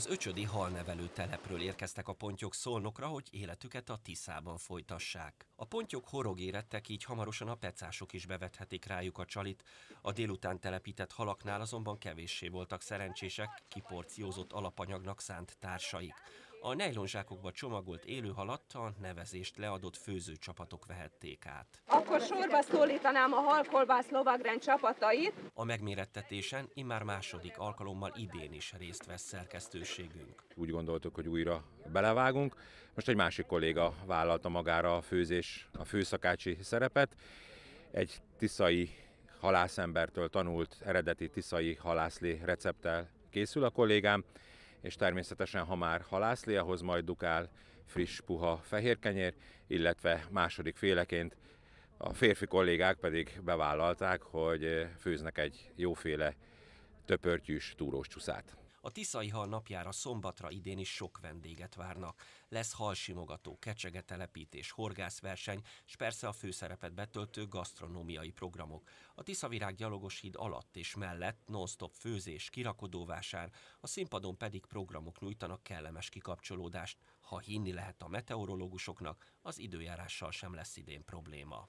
Az öcsödi halnevelő telepről érkeztek a pontyok szolnokra, hogy életüket a Tiszában folytassák. A pontyok horog érettek, így hamarosan a pecások is bevethetik rájuk a csalit. A délután telepített halaknál azonban kevéssé voltak szerencsések, kiporciózott alapanyagnak szánt társaik. A nejlonzsákokba csomagolt élőhalat a nevezést leadott főzőcsapatok vehették át. Akkor sorba szólítanám a halkolbász lovagrend csapatait. A megmérettetésen immár második alkalommal idén is részt vesz szerkesztőségünk. Úgy gondoltuk, hogy újra belevágunk. Most egy másik kolléga vállalta magára a főzés, a főszakácsi szerepet. Egy tiszai halászembertől tanult eredeti tiszai halászli recepttel készül a kollégám, és természetesen, ha már halászli, ahhoz majd dukál friss, puha fehérkenyér, illetve második féleként a férfi kollégák pedig bevállalták, hogy főznek egy jóféle töpörtyűs túrós csúszát. A Tiszai hal napjára szombatra idén is sok vendéget várnak. Lesz halsimogató, kecsegetelepítés, horgászverseny, és persze a főszerepet betöltő gasztronómiai programok. A Tiszavirág gyalogos híd alatt és mellett non-stop főzés, kirakodóvásár, a színpadon pedig programok nyújtanak kellemes kikapcsolódást. Ha hinni lehet a meteorológusoknak, az időjárással sem lesz idén probléma.